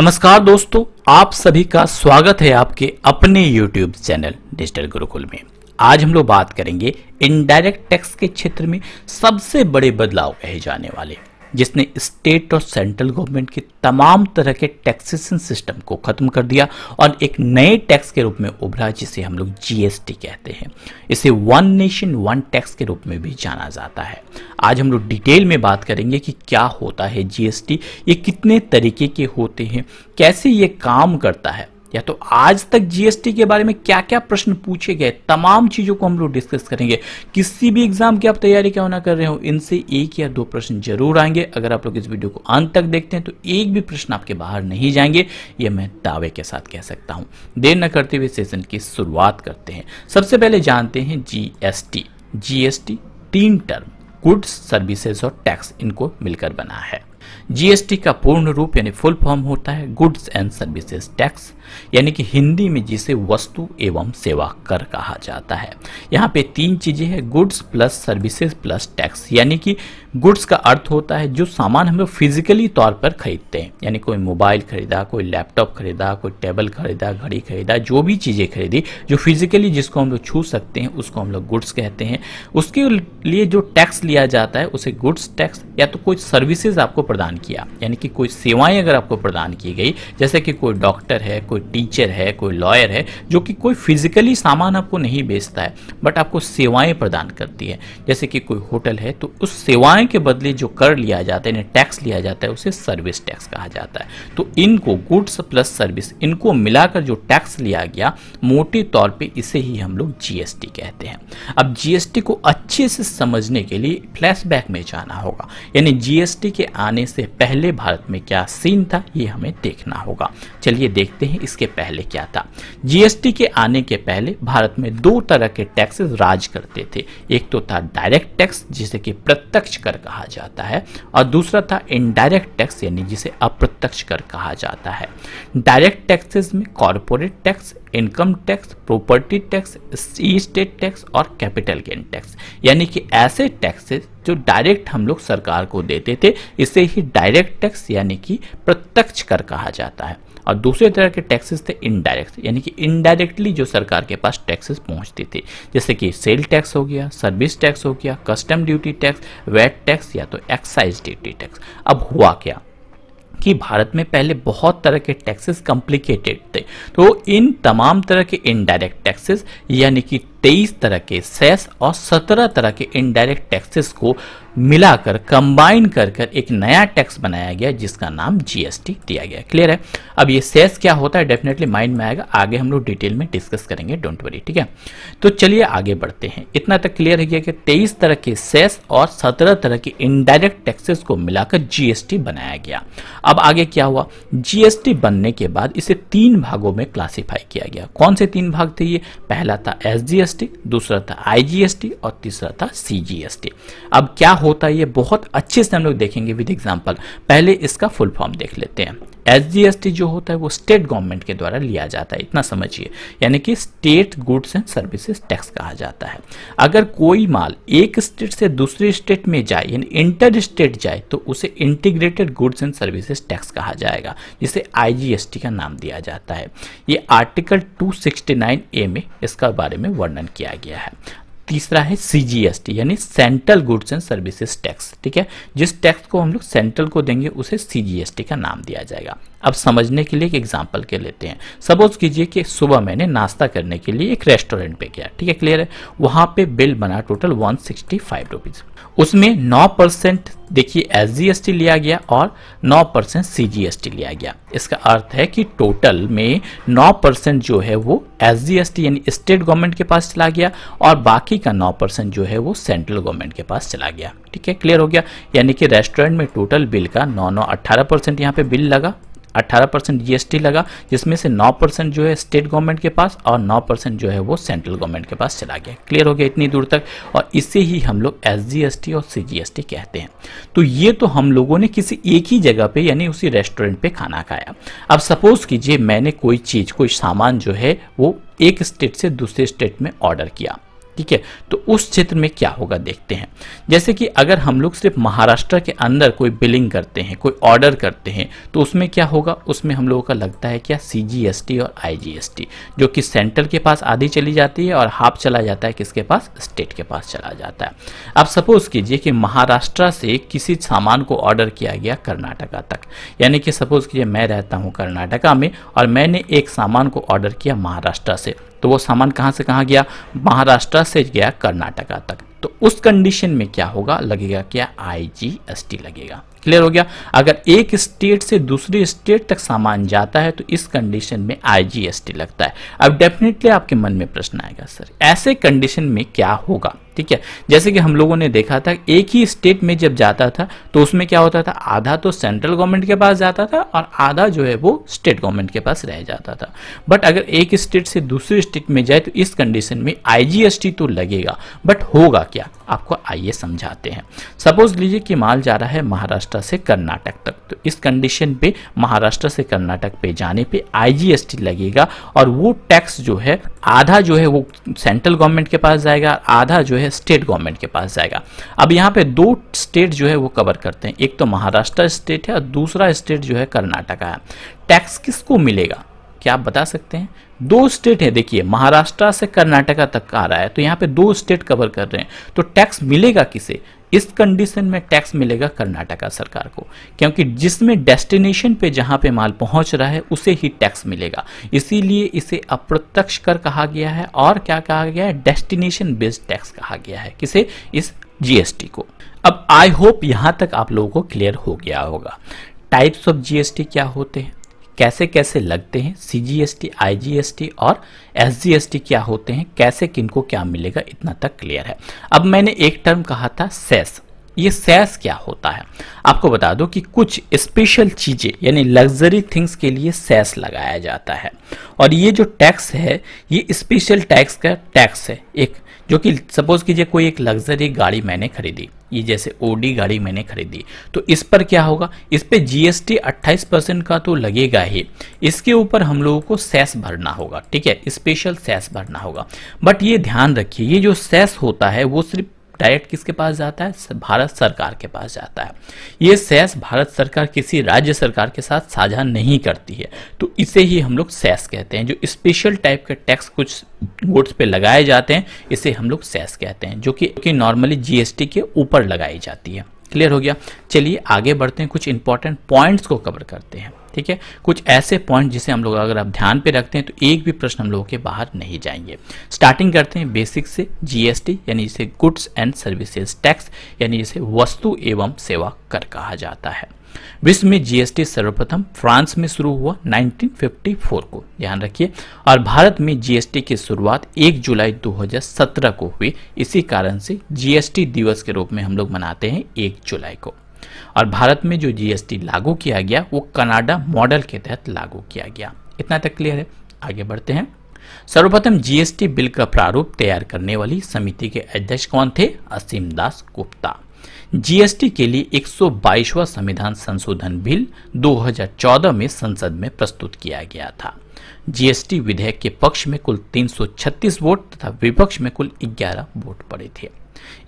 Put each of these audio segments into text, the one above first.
नमस्कार दोस्तों आप सभी का स्वागत है आपके अपने YouTube चैनल डिजिटल गुरुकुल में आज हम लोग बात करेंगे इनडायरेक्ट टैक्स के क्षेत्र में सबसे बड़े बदलाव कहे जाने वाले जिसने स्टेट और सेंट्रल गवर्नमेंट के तमाम तरह के टैक्सेशन सिस्टम को ख़त्म कर दिया और एक नए टैक्स के रूप में उभरा जिसे हम लोग जीएसटी कहते हैं इसे वन नेशन वन टैक्स के रूप में भी जाना जाता है आज हम लोग डिटेल में बात करेंगे कि क्या होता है जीएसटी ये कितने तरीके के होते हैं कैसे ये काम करता है या तो आज तक जीएसटी के बारे में क्या क्या प्रश्न पूछे गए तमाम चीजों को हम लोग डिस्कस करेंगे किसी भी एग्जाम की आप तैयारी क्यों ना कर रहे हो इनसे एक या दो प्रश्न जरूर आएंगे अगर आप लोग इस वीडियो को अंत तक देखते हैं तो एक भी प्रश्न आपके बाहर नहीं जाएंगे यह मैं दावे के साथ कह सकता हूं देर न करते हुए सेशन की शुरुआत करते हैं सबसे पहले जानते हैं जीएसटी जीएसटी तीन टर्म गुड्स सर्विसेज और टैक्स इनको मिलकर बना है जीएसटी का पूर्ण रूप यानी फुल फॉर्म होता है गुड्स एंड सर्विसेज टैक्स यानी कि हिंदी में जिसे वस्तु एवं सेवा कर कहा जाता है यहाँ पे तीन चीजें हैं goods plus services plus tax यानी कि गुड्स का अर्थ होता है जो सामान हम लोग फिजिकली तौर पर खरीदते हैं यानी कोई मोबाइल खरीदा कोई लैपटॉप खरीदा कोई टेबल खरीदा घड़ी खरीदा जो भी चीज़ें खरीदी जो फिजिकली जिसको हम लोग छू सकते हैं उसको हम लोग गुड्स कहते हैं उसके लिए जो टैक्स लिया जाता है उसे गुड्स टैक्स या तो कोई सर्विसेज आपको प्रदान किया यानी कि कोई सेवाएं अगर आपको प्रदान की गई जैसे कि कोई डॉक्टर है कोई टीचर है कोई लॉयर है जो कि कोई फिजिकली सामान आपको नहीं बेचता है बट आपको सेवाएं प्रदान करती है जैसे कि कोई होटल है तो उस सेवाएं के बदले जो कर लिया जाता है यानी टैक्स लिया जाता है उसे सर्विस टैक्स कहा जाता है तो इनको गुड्स प्लस सर्विस इनको मिलाकर जो टैक्स लिया गया मोटे तौर पर इसे ही हम लोग जीएसटी कहते हैं अब जीएसटी को अच्छे से समझने के लिए फ्लैशबैक में जाना होगा यानी जीएसटी के आने से पहले भारत में क्या सीन था ये हमें देखना होगा चलिए देखते हैं इसके पहले क्या था जीएसटी के आने के पहले भारत में दो तरह के टैक्सेस राज करते थे एक तो था डायरेक्ट टैक्स जिसे कि प्रत्यक्ष कर कहा जाता है और दूसरा था इनडायरेक्ट टैक्स यानी जिसे अप्रत्यक्ष कर कहा जाता है डायरेक्ट टैक्सेस में corporate tax income tax property tax state tax और कैपिटल गेन टैक्स यानी कि ऐसे टैक्सेस जो डायरेक्ट हम लोग सरकार को देते थे इसे ही डायरेक्ट टैक्स यानी कि प्रत्यक्ष कर कहा जाता है और दूसरे तरह के टैक्सेस थे इनडायरेक्ट यानी कि इनडायरेक्टली जो सरकार के पास टैक्सेस पहुंचते थे जैसे कि सेल टैक्स हो गया सर्विस टैक्स हो गया custom duty tax VAT tax या तो एक्साइज ड्यूटी टैक्स अब हुआ क्या कि भारत में पहले बहुत तरह के टैक्सेस कॉम्प्लिकेटेड थे तो इन तमाम तरह के इनडायरेक्ट टैक्सेस यानी कि तेईस तरह के सेस और सत्रह तरह के इनडायरेक्ट टैक्सेस को मिलाकर कंबाइन कर कर एक नया टैक्स बनाया गया जिसका नाम जीएसटी दिया गया क्लियर है अब ये सेस क्या होता है डेफिनेटली माइंड में आएगा आगे हम लोग डिटेल में डिस्कस करेंगे डोंट वरी ठीक है तो चलिए आगे बढ़ते हैं इतना तक क्लियर है कि तेईस तरह के सेस और सत्रह तरह के इनडायरेक्ट टैक्सेस को मिलाकर जीएसटी बनाया गया अब आगे क्या हुआ जीएसटी बनने के बाद इसे तीन भागों में क्लासीफाई किया गया कौन से तीन भाग थे ये पहला था एस जीएसटी दूसरा था आईजीएसटी और तीसरा था सीजीएसटी अब क्या होता है ये बहुत अच्छे से हम लोग देखेंगे विद एग्जाम्पल पहले इसका फुल फॉर्म देख लेते हैं एसजीएसटी जो होता है वो स्टेट गवर्नमेंट के द्वारा लिया जाता है इतना समझिए यानी कि state goods and services tax कहा जाता है अगर कोई माल एक स्टेट से दूसरे स्टेट में जाए यानी इंटर स्टेट जाए तो उसे integrated goods and services tax कहा जाएगा जिसे आईजीएसटी का नाम दिया जाता है ये आर्टिकल टू ए में इसका बारे में वर्णन किया गया है तीसरा है सीजीएसटी यानी central goods and services tax ठीक है जिस टैक्स को हम लोग सेंट्रल को देंगे उसे सीजीएसटी का नाम दिया जाएगा अब समझने के लिए एक एग्जाम्पल के लेते हैं सपोज कीजिए कि सुबह मैंने नाश्ता करने के लिए एक रेस्टोरेंट पे गया ठीक है क्लियर है वहाँ पे बिल बना total one sixty five rupees उसमें नौ परसेंट देखिए एस जी एस टी लिया गया और नौ percent C G S T लिया गया इसका अर्थ है कि टोटल में नौ परसेंट जो है वो एस जी एस टी यानी स्टेट गवर्नमेंट के पास चला गया और बाकी का नौ परसेंट जो है वो सेंट्रल गवर्नमेंट के पास चला गया ठीक है क्लियर हो गया यानी कि रेस्टोरेंट में टोटल बिल का नौ नौ अट्ठारह परसेंट यहाँ पे बिल लगा 18 परसेंट जीएसटी लगा जिसमें से 9 परसेंट जो है स्टेट गवर्नमेंट के पास और 9 परसेंट जो है वो सेंट्रल गवर्नमेंट के पास चला गया क्लियर हो गया इतनी दूर तक और इसे ही हम लोग एस और सी कहते हैं तो ये तो हम लोगों ने किसी एक ही जगह पे यानी उसी रेस्टोरेंट पे खाना खाया अब सपोज कीजिए मैंने कोई चीज़ कोई सामान जो है वो एक स्टेट से दूसरे स्टेट में ऑर्डर किया ठीक है तो उस क्षेत्र में क्या होगा देखते हैं जैसे कि अगर हम लोग सिर्फ महाराष्ट्र के अंदर कोई बिलिंग करते हैं कोई ऑर्डर करते हैं तो उसमें क्या होगा उसमें हम लोगों का लगता है क्या सी और आई जो कि सेंट्रल के पास आधी चली जाती है और हाफ चला जाता है किसके पास स्टेट के पास चला जाता है अब सपोज कीजिए कि महाराष्ट्र से किसी सामान को ऑर्डर किया गया कर्नाटका तक यानी कि सपोज कीजिए मैं रहता हूँ कर्नाटका में और मैंने एक सामान को ऑर्डर किया महाराष्ट्र से तो वो सामान कहाँ से कहाँ गया महाराष्ट्र से गया कर्नाटका तक तो उस कंडीशन में क्या होगा लगेगा क्या आई लगेगा क्लियर हो गया अगर एक स्टेट से दूसरे स्टेट तक सामान जाता है तो इस कंडीशन में आईजीएसटी लगता है अब डेफिनेटली आपके मन में प्रश्न आएगा सर ऐसे कंडीशन में क्या होगा ठीक है जैसे कि हम लोगों ने देखा था एक ही स्टेट में जब जाता था तो उसमें क्या होता था आधा तो सेंट्रल गवर्नमेंट के पास जाता था और आधा जो है वो स्टेट गवर्नमेंट के पास रह जाता था बट अगर एक स्टेट से दूसरे स्टेट में जाए तो इस कंडीशन में आईजीएसटी तो लगेगा बट होगा क्या आपको आइए समझाते हैं सपोज लीजिए कि माल जा रहा है महाराष्ट्र से कर्नाटक तक तो इस कंडीशन पे महाराष्ट्र से कर्नाटक पे जाने पे आईजीएसटी लगेगा और वो टैक्स जो है आधा जो है वो सेंट्रल गवर्नमेंट के पास जाएगा आधा जो है स्टेट गवर्नमेंट के पास जाएगा अब यहाँ पे दो स्टेट जो है वो कवर करते हैं एक तो महाराष्ट्र स्टेट है और दूसरा स्टेट जो है कर्नाटका है टैक्स किसको मिलेगा क्या आप बता सकते हैं दो स्टेट है देखिए महाराष्ट्र से कर्नाटका तक आ रहा है तो यहाँ पे दो स्टेट कवर कर रहे हैं तो टैक्स मिलेगा किसे इस कंडीशन में टैक्स मिलेगा कर्नाटका सरकार को क्योंकि जिसमें डेस्टिनेशन पे जहां पे माल पहुंच रहा है उसे ही टैक्स मिलेगा इसीलिए इसे अप्रत्यक्ष कर कहा गया है और क्या कहा गया है डेस्टिनेशन बेस्ड टैक्स कहा गया है किसे इस जीएसटी को अब आई होप यहां तक आप लोगों को क्लियर हो गया होगा टाइप्स ऑफ जीएसटी क्या होते हैं कैसे कैसे लगते हैं C G S T I G S T और एस जी एस टी क्या होते हैं कैसे किनको क्या मिलेगा इतना तक क्लियर है अब मैंने एक टर्म कहा था सेस ये सेस क्या होता है आपको बता दो कि कुछ स्पेशल चीज़ें यानी लग्जरी थिंग्स के लिए सेस लगाया जाता है और ये जो टैक्स है ये स्पेशल टैक्स का टैक्स है एक जो कि सपोज कीजिए कोई एक लग्जरी गाड़ी मैंने खरीदी ये जैसे ओडी गाड़ी मैंने खरीदी तो इस पर क्या होगा इस पर जीएसटी 28 परसेंट का तो लगेगा ही इसके ऊपर हम लोगों को सेस भरना होगा ठीक है स्पेशल सेस भरना होगा बट ये ध्यान रखिए ये जो सेस होता है वो सिर्फ डायरेक्ट किसके पास जाता है भारत सरकार के पास जाता है ये सेस भारत सरकार किसी राज्य सरकार के साथ साझा नहीं करती है तो इसे ही हम लोग सेस कहते हैं जो स्पेशल टाइप के टैक्स कुछ गुड्स पे लगाए जाते हैं इसे हम लोग सेस कहते हैं जो कि नॉर्मली जीएसटी के ऊपर लगाई जाती है क्लियर हो गया चलिए आगे बढ़ते हैं कुछ इंपॉर्टेंट पॉइंट्स को कवर करते हैं ठीक है कुछ ऐसे पॉइंट जिसे हम लोग अगर आप ध्यान पे रखते हैं तो एक भी प्रश्न हम लोगों के बाहर नहीं जाएंगे स्टार्टिंग करते हैं बेसिक से जीएसटी यानी इसे गुड्स एंड सर्विसेज टैक्स यानी इसे वस्तु एवं सेवा कर कहा जाता है विश्व में जीएसटी सर्वप्रथम फ्रांस में शुरू हुआ 1954 को ध्यान रखिए और भारत में जीएसटी की शुरुआत 1 जुलाई 2017 को हुई इसी कारण से जीएसटी दिवस के रूप में हम लोग मनाते हैं 1 जुलाई को और भारत में जो जीएसटी लागू किया गया वो कनाडा मॉडल के तहत लागू किया गया इतना तक क्लियर है आगे बढ़ते हैं सर्वप्रथम जीएसटी बिल का प्रारूप तैयार करने वाली समिति के अध्यक्ष कौन थे असीम दास गुप्ता जीएसटी के लिए 122वां संविधान संशोधन बिल 2014 में संसद में प्रस्तुत किया गया था जीएसटी विधेयक के पक्ष में कुल 336 वोट तथा विपक्ष में कुल 11 वोट पड़े थे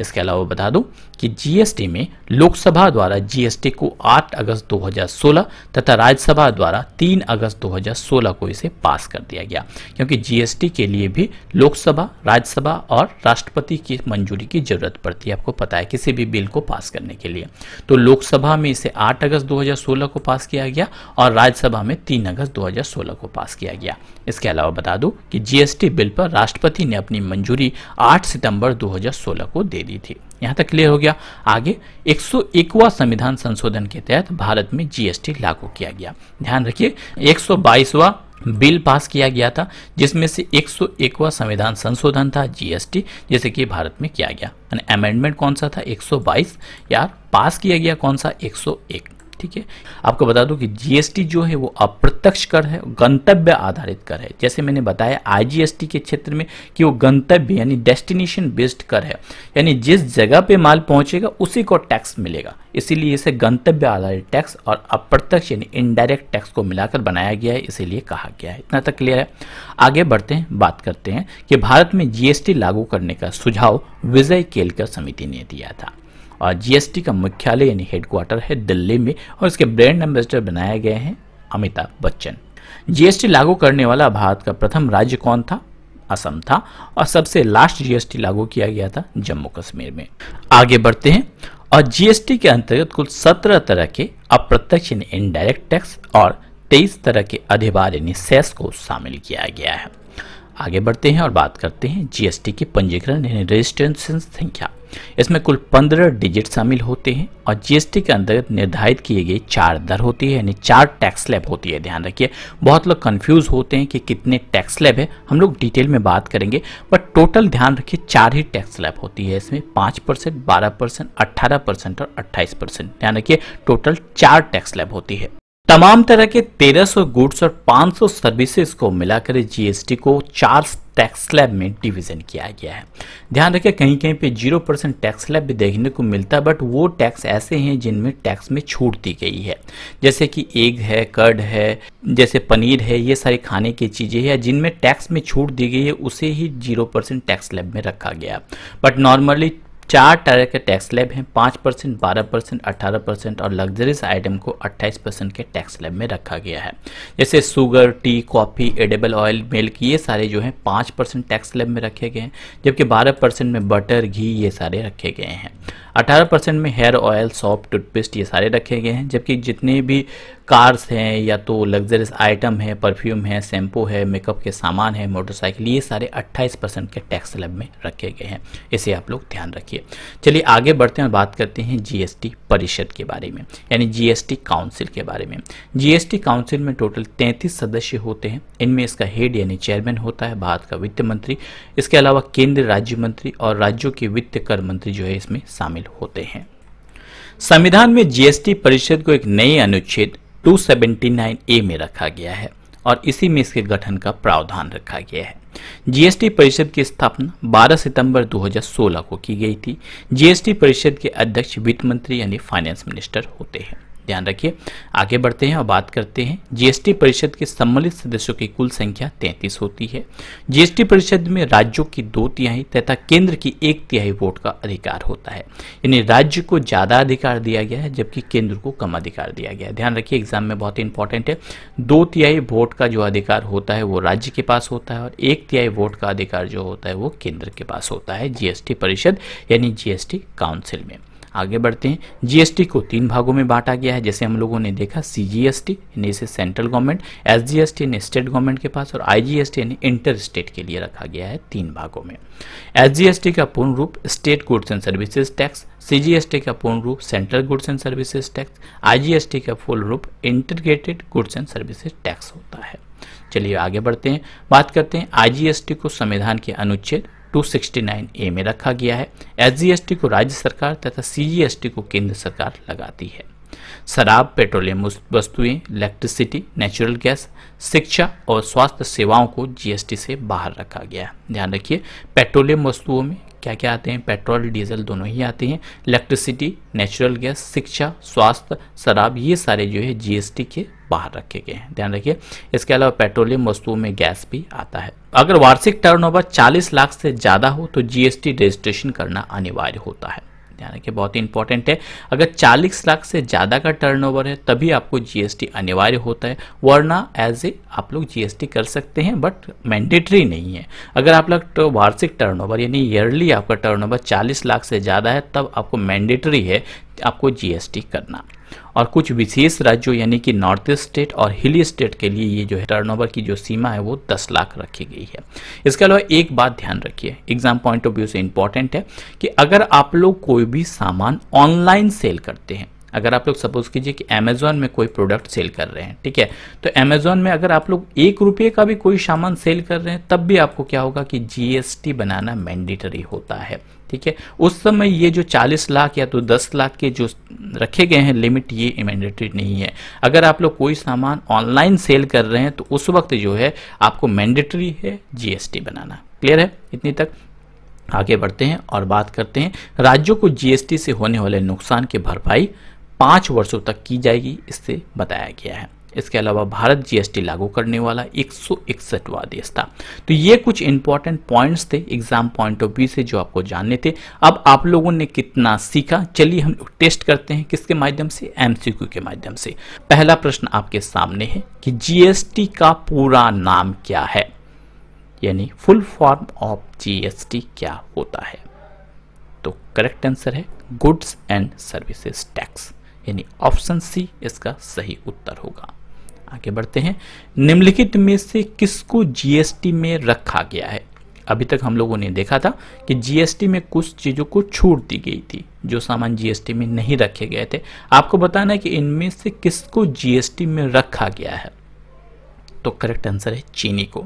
इसके अलावा बता दूं कि जीएसटी में लोकसभा द्वारा जीएसटी को 8 अगस्त 2016 तथा राज्यसभा द्वारा 3 अगस्त 2016 को इसे पास कर दिया गया क्योंकि जीएसटी के लिए भी लोकसभा राज्यसभा और राष्ट्रपति की मंजूरी की जरूरत पड़ती है आपको पता है किसी भी बिल को पास करने के लिए तो लोकसभा में इसे आठ अगस्त दो को पास किया गया और राज्यसभा में तीन अगस्त दो को पास किया गया इसके अलावा बता दू कि जीएसटी बिल पर राष्ट्रपति ने अपनी मंजूरी 8 सितंबर 2016 को को दे दी थी यहाँ तक क्लियर हो गया आगे 101वां संविधान संशोधन के तहत भारत में जीएसटी लागू किया गया ध्यान रखिए 122वां बिल पास किया गया था जिसमें से 101वां संविधान संशोधन था जीएसटी जैसे कि भारत में किया गया अमेंडमेंट कौन सा था 122 यार पास किया गया कौन सा 101 ठीक है आपको बता दूं कि जीएसटी जो है वो अप्रत्यक्ष कर है गंतव्य आधारित कर है जैसे मैंने बताया आईजीएसटी के क्षेत्र में कि वो गंतव्य यानी डेस्टिनेशन बेस्ड कर है यानी जिस जगह पे माल पहुंचेगा उसी को टैक्स मिलेगा इसीलिए इसे गंतव्य आधारित टैक्स और अप्रत्यक्ष यानी इनडायरेक्ट टैक्स को मिलाकर बनाया गया है इसीलिए कहा गया है इतना तक क्लियर है आगे बढ़ते हैं बात करते हैं कि भारत में जीएसटी लागू करने का सुझाव विजय केलकर समिति ने दिया था जीएसटी का मुख्यालय यानी हेडक्वार्टर है दिल्ली में और इसके ब्रांड एम्बेसडर बनाए गए हैं अमिताभ बच्चन जीएसटी लागू करने वाला भारत का प्रथम राज्य कौन था असम था और सबसे लास्ट जीएसटी लागू किया गया था जम्मू कश्मीर में आगे बढ़ते हैं और जीएसटी के अंतर्गत कुल सत्रह तरह के अप्रत्यक्ष यानी इनडायरेक्ट टैक्स और तेईस तरह के अधिभार यानी सेस को शामिल किया गया है आगे बढ़ते हैं और बात करते हैं जीएसटी के पंजीकरण यानी रजिस्ट्रेशन संख्या इसमें कुल पंद्रह डिजिट शामिल होते हैं और जीएसटी के अंतर्गत निर्धारित किए गए चार दर होती है यानी चार टैक्स लैब होती है ध्यान रखिए बहुत लोग कंफ्यूज होते हैं कि कितने टैक्स लैब है हम लोग डिटेल में बात करेंगे बट टोटल ध्यान रखिए चार ही टैक्स लैब होती है इसमें पाँच परसेंट बारह परसेंट अट्ठारह परसेंट और अट्ठाईस परसेंट ध्यान रखिए टोटल चार टैक्स लैब होती है तमाम तरह के 1300 गुड्स और 500 सर्विसेज को मिलाकर जीएसटी को चार टैक्स स्लैब में डिवीजन किया गया है ध्यान रखें कहीं कहीं पे जीरो परसेंट टैक्स स्लैब भी देखने को मिलता है बट वो टैक्स ऐसे हैं जिनमें टैक्स में छूट दी गई है जैसे कि एग है कर्ड है जैसे पनीर है ये सारी खाने की चीज़ें हैं जिनमें टैक्स में छूट दी गई है उसे ही जीरो परसेंट टैक्स स्लैब में रखा गया बट नॉर्मली चार तरह के टैक्स लेब हैं पाँच परसेंट बारह परसेंट अट्ठारह परसेंट और लग्जरीज आइटम को अट्ठाईस परसेंट के टैक्स लेब में रखा गया है जैसे sugar tea coffee edible oil milk ये सारे जो हैं पाँच परसेंट टैक्स लेब में रखे गए हैं जबकि बारह परसेंट में बटर घी ये सारे रखे गए हैं 18 परसेंट में हेयर ऑयल सॉप टूथपेस्ट ये सारे रखे गए हैं जबकि जितने भी कार्स हैं या तो लग्जरियस आइटम है परफ्यूम है शैम्पू है मेकअप के सामान है मोटरसाइकिल ये सारे 28 परसेंट के टैक्स स्लैब में रखे गए हैं इसे आप लोग ध्यान रखिए चलिए आगे बढ़ते हैं और बात करते हैं जीएसटी परिषद के बारे में यानी जी काउंसिल के बारे में जी काउंसिल में टोटल तैंतीस सदस्य होते हैं इनमें इसका हेड यानी चेयरमैन होता है भारत का वित्त मंत्री इसके अलावा केंद्र राज्य मंत्री और राज्यों के वित्त कर मंत्री जो है इसमें शामिल होते हैं संविधान में जीएसटी परिषद को एक नए अनुच्छेद 279 ए में रखा गया है और इसी में इसके गठन का प्रावधान रखा गया है जीएसटी परिषद की स्थापना 12 सितंबर 2016 को की गई थी जीएसटी परिषद के अध्यक्ष वित्त मंत्री यानी फाइनेंस मिनिस्टर होते हैं ध्यान रखिए आगे बढ़ते हैं और बात करते हैं जीएसटी परिषद के सम्मिलित सदस्यों की कुल संख्या 33 होती है जीएसटी परिषद में राज्यों की दो तिहाई तथा केंद्र की एक तिहाई वोट का अधिकार होता है यानी राज्य को ज़्यादा अधिकार दिया गया है जबकि केंद्र को कम अधिकार दिया गया है ध्यान रखिए एग्जाम में बहुत इंपॉर्टेंट है दो तिहाई वोट का जो अधिकार होता है वो राज्य के पास होता है और एक तिहाई वोट का अधिकार जो होता है वो केंद्र के पास होता है जीएसटी परिषद यानी जीएसटी काउंसिल में आगे बढ़ते हैं जीएसटी को तीन भागों में बांटा गया है जैसे हम लोगों ने देखा सी जी एस टी यानी इसे central government S G S T state government के पास और आई जी एस टी यानी इंटर स्टेट के लिए रखा गया है तीन भागों में एस जी एस टी का पूर्ण रूप state goods and services tax C G S T का पूर्ण रूप central goods and services tax I G S T का फुल रूप integrated goods and services tax होता है चलिए आगे बढ़ते हैं बात करते हैं आईजीएसटी को संविधान के अनुच्छेद 269 ए में रखा गया है एस को राज्य सरकार तथा सी को केंद्र सरकार लगाती है शराब पेट्रोलियम वस्तुएं इलेक्ट्रिसिटी नेचुरल गैस शिक्षा और स्वास्थ्य सेवाओं को जीएसटी से बाहर रखा गया है ध्यान रखिए पेट्रोलियम वस्तुओं में क्या क्या आते हैं पेट्रोल डीजल दोनों ही आते हैं इलेक्ट्रिसिटी नेचुरल गैस शिक्षा स्वास्थ्य शराब ये सारे जो है जीएसटी के बाहर रखे गए हैं ध्यान रखिए इसके अलावा पेट्रोलियम वस्तुओं में गैस भी आता है अगर वार्षिक टर्नओवर 40 लाख से ज़्यादा हो तो जीएसटी रजिस्ट्रेशन करना अनिवार्य होता है ध्यान रखिए बहुत ही इंपॉर्टेंट है अगर 40 लाख से ज़्यादा का टर्नओवर है तभी आपको जीएसटी अनिवार्य होता है वरना एज ए आप लोग जीएसटी कर सकते हैं बट मैंडेटरी नहीं है अगर आप लोग तो वार्षिक टर्नओवर यानी ईयरली आपका टर्नओवर 40 लाख से ज़्यादा है तब आपको मैंडेटरी है आपको जीएसटी करना और कुछ विशेष राज्यों यानी कि नॉर्थ ईस्ट स्टेट और हिली स्टेट के लिए ये जो है टर्नओवर की जो सीमा है वो दस लाख रखी गई है इसके अलावा एक बात ध्यान रखिए एग्जाम पॉइंट ऑफ व्यू से इंपॉर्टेंट है कि अगर आप लोग कोई भी सामान ऑनलाइन सेल करते हैं अगर आप लोग सपोज कीजिए कि अमेजोन में कोई प्रोडक्ट सेल कर रहे हैं ठीक है तो अमेजोन में अगर आप लोग एक रुपये का भी कोई सामान सेल कर रहे हैं तब भी आपको क्या होगा कि जीएसटी बनाना मैंडेटरी होता है ठीक है उस समय ये जो 40 लाख या तो 10 लाख के जो रखे गए हैं लिमिट ये मैंडेटरी नहीं है अगर आप लोग कोई सामान ऑनलाइन सेल कर रहे हैं तो उस वक्त जो है आपको मैंडेटरी है जीएसटी बनाना क्लियर है इतनी तक आगे बढ़ते हैं और बात करते हैं राज्यों को जीएसटी से होने वाले नुकसान की भरपाई पाँच वर्षों तक की जाएगी इससे बताया गया है इसके अलावा भारत जीएसटी लागू करने वाला एक सौ इकसठवा देश था तो ये कुछ इंपॉर्टेंट पॉइंट्स थे एग्जाम पॉइंट ऑफ व्यू से जो आपको जानने थे अब आप लोगों ने कितना सीखा चलिए हम लोग टेस्ट करते हैं किसके माध्यम से एमसीक्यू के माध्यम से पहला प्रश्न आपके सामने है कि जीएसटी का पूरा नाम क्या है यानी फुल फॉर्म ऑफ जीएसटी क्या होता है तो करेक्ट आंसर है गुड्स एंड सर्विसेज टैक्स यानी ऑप्शन सी इसका सही उत्तर होगा आगे बढ़ते हैं निम्नलिखित में से किसको जीएसटी में रखा गया है अभी तक हम लोगों ने देखा था कि जीएसटी में कुछ चीज़ों को छूट दी गई थी जो सामान जीएसटी में नहीं रखे गए थे आपको बताना है कि इनमें से किसको जीएसटी में रखा गया है तो करेक्ट आंसर है चीनी को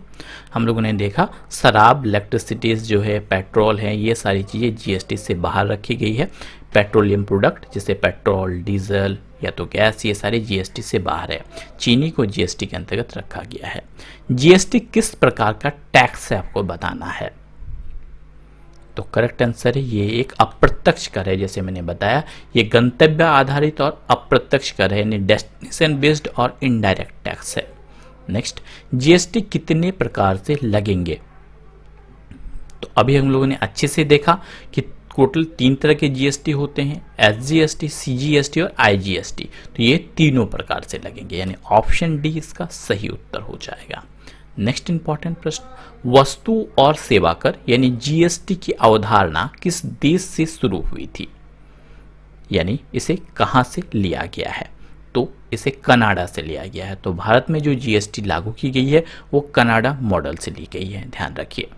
हम लोगों ने देखा शराब इलेक्ट्रिसिटीज़ जो है पेट्रोल है ये सारी चीज़ें जीएसटी से बाहर रखी गई है पेट्रोलियम प्रोडक्ट जैसे पेट्रोल डीजल या तो गैस ये सारे जीएसटी से बाहर है चीनी को जीएसटी के अंतर्गत रखा गया है जीएसटी किस प्रकार का टैक्स है आपको बताना है तो करेक्ट आंसर है ये एक अप्रत्यक्ष कर है जैसे मैंने बताया ये गंतव्य आधारित और अप्रत्यक्ष कर है यानी डेस्टिनेशन बेस्ड और इनडायरेक्ट टैक्स है नेक्स्ट जीएसटी कितने प्रकार से लगेंगे तो अभी हम लोगों ने अच्छे से देखा कि टोटल तीन तरह के जीएसटी होते हैं एस सीजीएसटी और आईजीएसटी तो ये तीनों प्रकार से लगेंगे यानी ऑप्शन डी इसका सही उत्तर हो जाएगा नेक्स्ट इंपॉर्टेंट प्रश्न वस्तु और सेवा कर यानी जीएसटी की अवधारणा किस देश से शुरू हुई थी यानी इसे कहां से लिया गया है तो इसे कनाडा से लिया गया है तो भारत में जो जीएसटी लागू की गई है वो कनाडा मॉडल से ली गई है ध्यान रखिए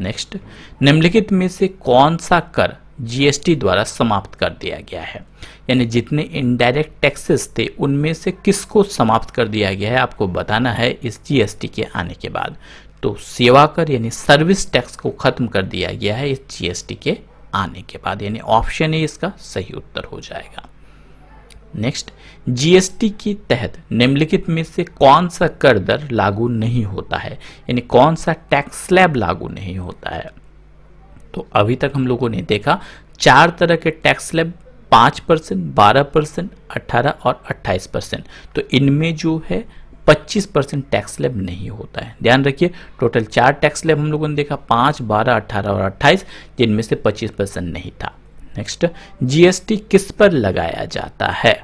नेक्स्ट निम्नलिखित में से कौन सा कर जीएसटी द्वारा समाप्त कर दिया गया है यानी जितने इनडायरेक्ट टैक्सेस थे उनमें से किसको समाप्त कर दिया गया है आपको बताना है इस जीएसटी के आने के बाद तो सेवा कर यानी सर्विस टैक्स को खत्म कर दिया गया है इस जीएसटी के आने के बाद यानी ऑप्शन ए इसका सही उत्तर हो जाएगा नेक्स्ट जीएसटी के तहत निम्नलिखित में से कौन सा कर दर लागू नहीं होता है यानी कौन सा टैक्स स्लैब लागू नहीं होता है तो अभी तक हम लोगों ने देखा चार तरह के टैक्स स्लैब पाँच परसेंट बारह परसेंट अट्ठारह और अट्ठाईस परसेंट तो इनमें जो है पच्चीस परसेंट टैक्स स्लैब नहीं होता है ध्यान रखिए टोटल चार टैक्स स्लैब हम लोगों ने देखा पाँच बारह अट्ठारह और अट्ठाईस जिनमें से पच्चीस परसेंट नहीं था नेक्स्ट जीएसटी किस पर लगाया जाता है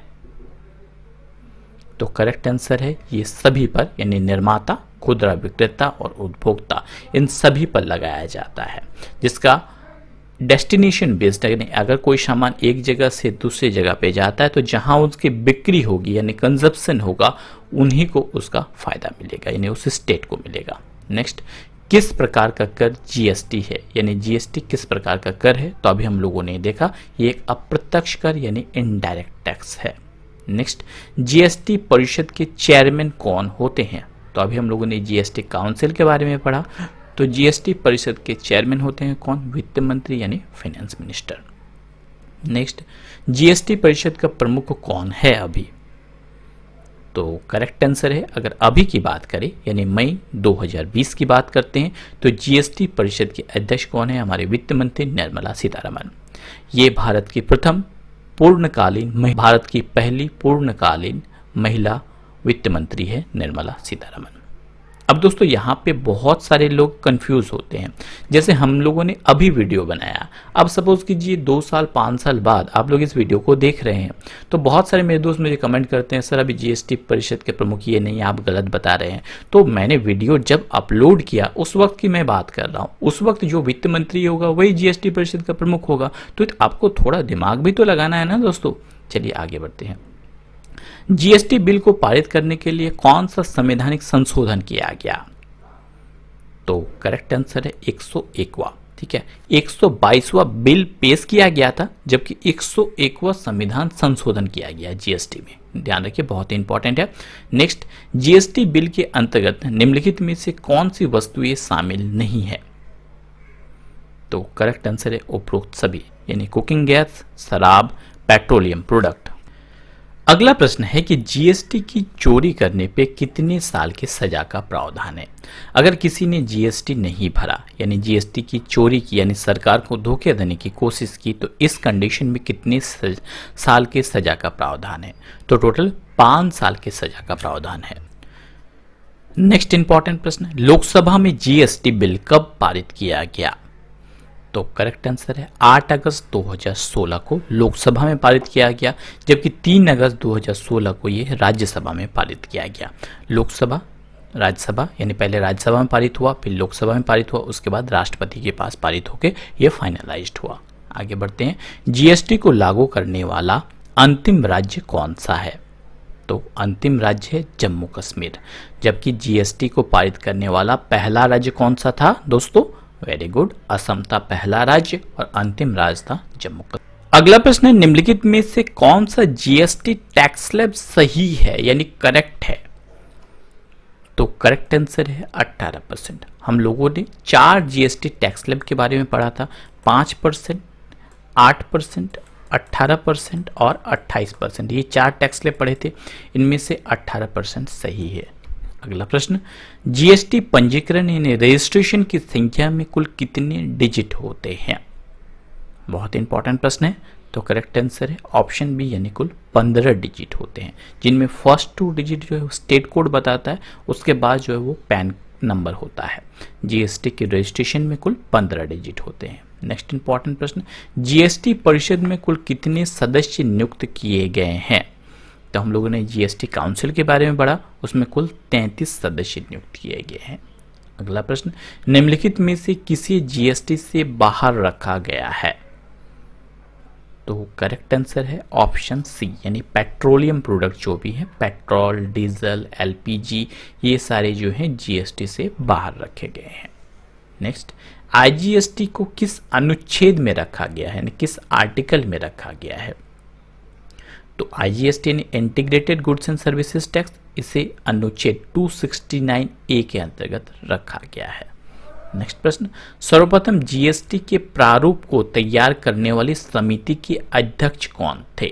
तो करेक्ट आंसर है ये सभी पर यानी निर्माता खुदरा विक्रेता और उपभोक्ता इन सभी पर लगाया जाता है जिसका डेस्टिनेशन बेस्ड यानी अगर कोई सामान एक जगह से दूसरी जगह पे जाता है तो जहां उसकी बिक्री होगी यानी कंजप्शन होगा उन्हीं को उसका फ़ायदा मिलेगा यानी उस स्टेट को मिलेगा नेक्स्ट किस प्रकार का कर जीएसटी है यानी जीएसटी किस प्रकार का कर है तो अभी हम लोगों ने देखा ये एक अप्रत्यक्ष कर यानी इनडायरेक्ट टैक्स है नेक्स्ट जीएसटी परिषद के चेयरमैन कौन होते हैं तो अभी हम लोगों ने जीएसटी काउंसिल के बारे में पढ़ा तो जीएसटी परिषद के चेयरमैन होते हैं कौन वित्त मंत्री यानी फाइनेंस मिनिस्टर नेक्स्ट जीएसटी परिषद का प्रमुख कौन है अभी तो करेक्ट आंसर है अगर अभी की बात करें यानी मई 2020 की बात करते हैं तो जीएसटी परिषद के अध्यक्ष कौन है हमारे वित्त मंत्री निर्मला सीतारमन ये भारत की प्रथम पूर्णकालीन भारत की पहली पूर्णकालीन महिला वित्त मंत्री है निर्मला सीतारमन अब दोस्तों यहाँ पे बहुत सारे लोग कंफ्यूज होते हैं जैसे हम लोगों ने अभी वीडियो बनाया अब सपोज़ कीजिए दो साल पाँच साल बाद आप लोग इस वीडियो को देख रहे हैं तो बहुत सारे मेरे दोस्त मुझे कमेंट करते हैं सर अभी जीएसटी परिषद के प्रमुख ये नहीं आप गलत बता रहे हैं तो मैंने वीडियो जब अपलोड किया उस वक्त की मैं बात कर रहा हूँ उस वक्त जो वित्त मंत्री होगा वही जीएसटी परिषद का प्रमुख होगा तो आपको थोड़ा दिमाग भी तो लगाना है ना दोस्तों चलिए आगे बढ़ते हैं जीएसटी बिल को पारित करने के लिए कौन सा संवैधानिक संशोधन किया गया तो करेक्ट आंसर है 101वां ठीक है 122वां बिल पेश किया गया था जबकि 101वां संविधान संशोधन किया गया जीएसटी में ध्यान रखिए बहुत ही इंपॉर्टेंट है नेक्स्ट जीएसटी बिल के अंतर्गत निम्नलिखित में से कौन सी वस्तुएं शामिल नहीं है तो करेक्ट आंसर है उपरोक्त सभी यानी कुकिंग गैस शराब पेट्रोलियम प्रोडक्ट अगला प्रश्न है कि जीएसटी की चोरी करने पे कितने साल की सजा का प्रावधान है अगर किसी ने जीएसटी नहीं भरा यानी जीएसटी की चोरी की यानी सरकार को धोखे देने की कोशिश की तो इस कंडीशन में कितने साल के सजा का प्रावधान है तो टोटल पांच साल के सजा का प्रावधान है नेक्स्ट इंपॉर्टेंट प्रश्न लोकसभा में जीएसटी बिल कब पारित किया गया तो करेक्ट आंसर है 8 अगस्त 2016 को लोकसभा में पारित किया गया जबकि 3 अगस्त 2016 को यह राज्यसभा में पारित किया गया लोकसभा राज्यसभा यानी पहले राज्यसभा में पारित हुआ फिर लोकसभा में पारित हुआ उसके बाद राष्ट्रपति के पास पारित होकर यह फाइनलाइज्ड हुआ आगे बढ़ते हैं जीएसटी को लागू करने वाला अंतिम राज्य कौन सा है तो अंतिम राज्य है जम्मू कश्मीर जबकि जीएसटी को पारित करने वाला पहला राज्य कौन सा था दोस्तों वेरी गुड असम था पहला राज्य और अंतिम राज्य था जम्मू कश्मीर अगला प्रश्न है निम्नलिखित में से कौन सा जीएसटी टैक्स स्लैब सही है यानी करेक्ट है तो करेक्ट आंसर है 18 परसेंट हम लोगों ने चार जीएसटी टैक्स स्लैब के बारे में पढ़ा था पांच परसेंट आठ परसेंट अट्ठारह परसेंट और अट्ठाईस परसेंट ये चार टैक्स स्लैब पढ़े थे इनमें से अट्ठारह परसेंट सही है अगला प्रश्न जीएसटी पंजीकरण यानी रजिस्ट्रेशन की संख्या में कुल कितने डिजिट होते हैं बहुत इंपॉर्टेंट प्रश्न है तो करेक्ट आंसर है ऑप्शन बी यानी कुल पंद्रह डिजिट होते हैं जिनमें फर्स्ट टू डिजिट जो है स्टेट कोड बताता है उसके बाद जो है वो पैन नंबर होता है जीएसटी के रजिस्ट्रेशन में कुल पंद्रह डिजिट होते हैं नेक्स्ट इंपॉर्टेंट प्रश्न जीएसटी परिषद में कुल कितने सदस्य नियुक्त किए गए हैं तो हम लोगों ने जीएसटी काउंसिल के बारे में पढ़ा उसमें कुल 33 सदस्य नियुक्त किए गए हैं अगला प्रश्न निम्नलिखित में से किसे जीएसटी से बाहर रखा गया है तो करेक्ट आंसर है ऑप्शन सी यानी पेट्रोलियम प्रोडक्ट जो भी है पेट्रोल डीजल एलपीजी ये सारे जो हैं जीएसटी से बाहर रखे गए हैं नेक्स्ट आईजीएसटी को किस अनुच्छेद में रखा गया है यानी किस आर्टिकल में रखा गया है तो आईजीएसटी यानी integrated goods and services tax इसे अनुच्छेद 269 ए के अंतर्गत रखा गया है नेक्स्ट प्रश्न सर्वप्रथम जीएसटी के प्रारूप को तैयार करने वाली समिति के अध्यक्ष कौन थे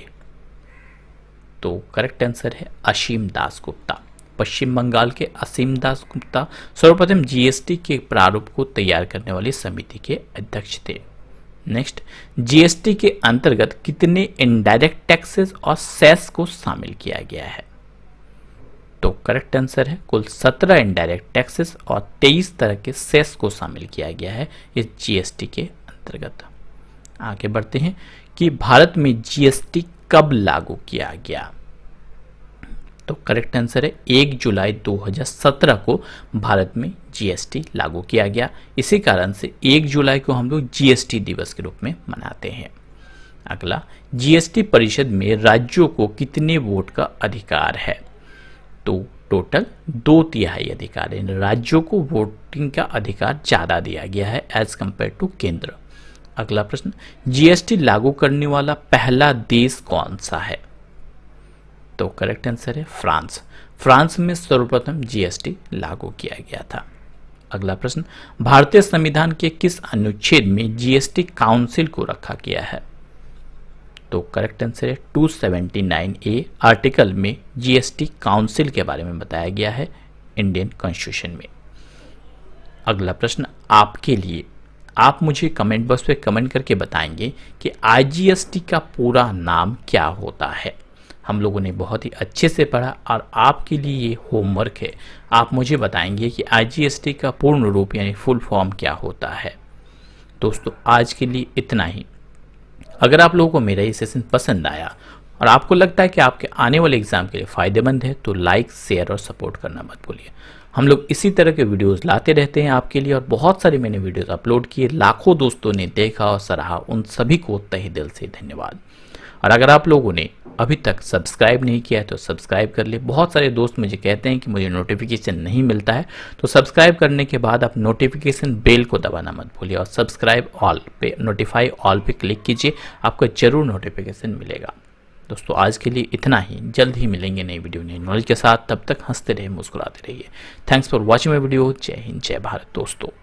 तो करेक्ट आंसर है असीम दास गुप्ता पश्चिम बंगाल के असीम दास गुप्ता सर्वप्रथम जीएसटी के प्रारूप को तैयार करने वाली समिति के अध्यक्ष थे नेक्स्ट जीएसटी के अंतर्गत कितने इनडायरेक्ट टैक्सेस और सेस को शामिल किया गया है तो करेक्ट आंसर है कुल 17 इनडायरेक्ट टैक्सेस और 23 तरह के सेस को शामिल किया गया है इस जीएसटी के अंतर्गत आगे बढ़ते हैं कि भारत में जीएसटी कब लागू किया गया तो करेक्ट आंसर है एक जुलाई 2017 को भारत में जीएसटी लागू किया गया इसी कारण से एक जुलाई को हम लोग जीएसटी दिवस के रूप में मनाते हैं अगला जीएसटी परिषद में राज्यों को कितने वोट का अधिकार है तो टोटल दो तिहाई अधिकार इन राज्यों को वोटिंग का अधिकार ज़्यादा दिया गया है एज कंपेयर टू केंद्र अगला प्रश्न जीएसटी लागू करने वाला पहला देश कौन सा है तो करेक्ट आंसर है फ्रांस फ्रांस में सर्वप्रथम जीएसटी लागू किया गया था अगला प्रश्न भारतीय संविधान के किस अनुच्छेद में जीएसटी काउंसिल को रखा गया है तो करेक्ट आंसर है 279 ए आर्टिकल में जीएसटी काउंसिल के बारे में बताया गया है इंडियन कॉन्स्टिट्यूशन में अगला प्रश्न आपके लिए आप मुझे कमेंट बॉक्स पे कमेंट करके बताएंगे कि आईजीएसटी का पूरा नाम क्या होता है हम लोगों ने बहुत ही अच्छे से पढ़ा और आपके लिए ये होमवर्क है आप मुझे बताएंगे कि आईजीएसटी का पूर्ण रूप यानी फुल फॉर्म क्या होता है दोस्तों आज के लिए इतना ही अगर आप लोगों को मेरा ये सेशन पसंद आया और आपको लगता है कि आपके आने वाले एग्जाम के लिए फ़ायदेमंद है तो लाइक शेयर और सपोर्ट करना मत भूलिए हम लोग इसी तरह के वीडियोस लाते रहते हैं आपके लिए और बहुत सारे मैंने वीडियोस अपलोड किए लाखों दोस्तों ने देखा और सराहा उन सभी को तहे दिल से धन्यवाद और अगर आप लोगों ने अभी तक सब्सक्राइब नहीं किया है तो सब्सक्राइब कर ले बहुत सारे दोस्त मुझे कहते हैं कि मुझे नोटिफिकेशन नहीं मिलता है तो सब्सक्राइब करने के बाद आप नोटिफिकेशन बेल को दबाना मत भूलिए और सब्सक्राइब ऑल पे नोटिफाई ऑल पे क्लिक कीजिए आपको ज़रूर नोटिफिकेशन मिलेगा दोस्तों आज के लिए इतना ही जल्द ही मिलेंगे नई वीडियो नई नॉलेज के साथ तब तक हंसते रहे मुस्कुराते रहिए thanks for watching my video जय हिंद जय भारत दोस्तों